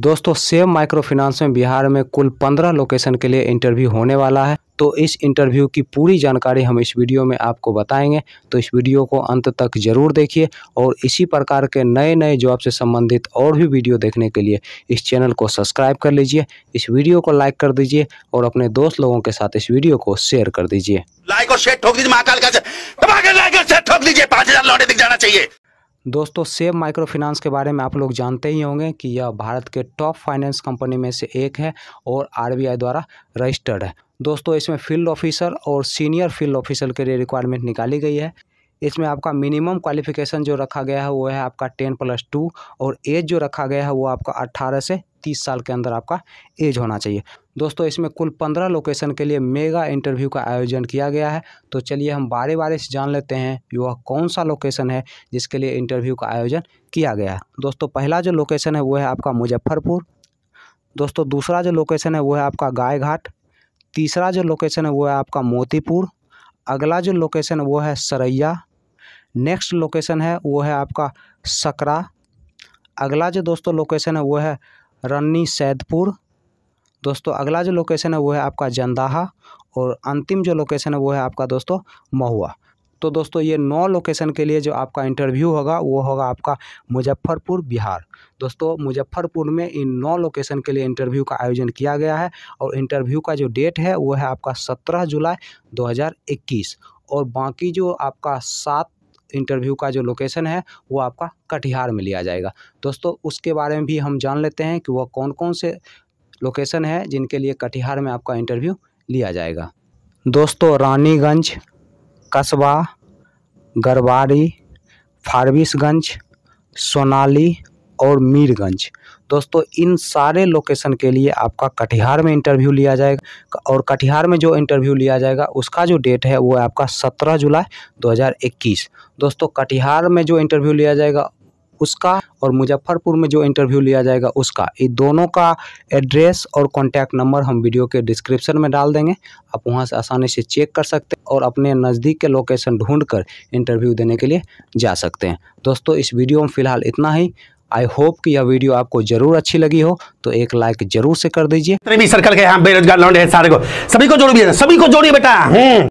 दोस्तों same micro finance में बिहार में कुल पंद्रह लोकेशन के लिए इंटरव्यू होने वाला है तो इस इंटरव्यू की पूरी जानकारी हम इस वीडियो में आपको बताएंगे तो इस वीडियो को अंत तक जरूर देखिए और इसी प्रकार के नए नए जॉब से संबंधित और भी वीडियो देखने के लिए इस चैनल को सब्सक्राइब कर लीजिए इस वीडियो को लाइक कर दीजिए और अपने दोस्त लोगों के साथ इस वीडियो को शेयर कर दीजिए लाइक और शेयर ठोक दीजिए महाकाल का लाइक और शेयर ठोक दीजिए पाँच हजार लौटे दिख जाना चाहिए दोस्तों सेब माइक्रो फाइनेंस के बारे में आप लोग जानते ही होंगे कि यह भारत के टॉप फाइनेंस कंपनी में से एक है और आरबीआई द्वारा रजिस्टर्ड है दोस्तों इसमें फील्ड ऑफिसर और सीनियर फील्ड ऑफिसर के लिए रिक्वायरमेंट निकाली गई है इसमें आपका मिनिमम क्वालिफिकेशन जो रखा गया है वो है आपका टेन प्लस टू और एज जो रखा गया है वो आपका अट्ठारह से तीस साल के अंदर आपका एज होना चाहिए दोस्तों इसमें कुल पंद्रह लोकेशन के लिए मेगा इंटरव्यू का आयोजन किया गया है तो चलिए हम बारे बारे से जान लेते हैं वह कौन सा लोकेशन है जिसके लिए इंटरव्यू का आयोजन किया गया है दोस्तों पहला जो लोकेशन है वो है आपका मुजफ्फरपुर दोस्तों दूसरा जो लोकेशन है वो है आपका गाय घाट तीसरा जो लोकेशन है वो है आपका मोतीपुर अगला जो लोकेशन है वो है सरैया नेक्स्ट लोकेशन है वो है आपका सकरा अगला जो दोस्तों लोकेशन है वो है रन्नी सैदपुर दोस्तों अगला जो लोकेशन है वो है आपका जंदाहा और अंतिम जो लोकेशन है वो है आपका दोस्तों महुआ तो दोस्तों ये नौ लोकेशन के लिए जो आपका इंटरव्यू होगा वो होगा आपका मुजफ्फरपुर बिहार दोस्तों मुजफ्फरपुर में इन नौ लोकेशन के लिए इंटरव्यू का आयोजन किया गया है और इंटरव्यू का जो डेट है वो है आपका सत्रह जुलाई दो और बाकी जो आपका सात इंटरव्यू का जो लोकेशन है वो आपका कटिहार में लिया जाएगा दोस्तों उसके बारे में भी हम जान लेते हैं कि वह कौन कौन से लोकेशन है जिनके लिए कटिहार में आपका इंटरव्यू लिया जाएगा दोस्तों रानीगंज कस्बा गरबारी फारबिसगंज सोनाली और मीरगंज दोस्तों इन सारे लोकेशन के लिए आपका कटिहार में इंटरव्यू लिया जाएगा और कटिहार में जो इंटरव्यू लिया जाएगा उसका जो डेट है वो है आपका 17 जुलाई 2021 दोस्तों कटिहार में जो इंटरव्यू लिया जाएगा उसका और मुजफ्फरपुर में जो इंटरव्यू लिया जाएगा उसका ये दोनों का एड्रेस और कॉन्टैक्ट नंबर हम वीडियो के डिस्क्रिप्शन में डाल देंगे आप वहाँ से आसानी से चेक कर सकते हैं और अपने नज़दीक के लोकेशन ढूँढ कर इंटरव्यू देने के लिए जा सकते हैं दोस्तों इस वीडियो में फ़िलहाल इतना ही आई होप कि यह वीडियो आपको जरूर अच्छी लगी हो तो एक लाइक जरूर से कर दीजिए सर्कल के यहाँ बेरोजगार लौटे सारे को सभी को जोड़िए सभी को जोड़िए बेटा हम्म।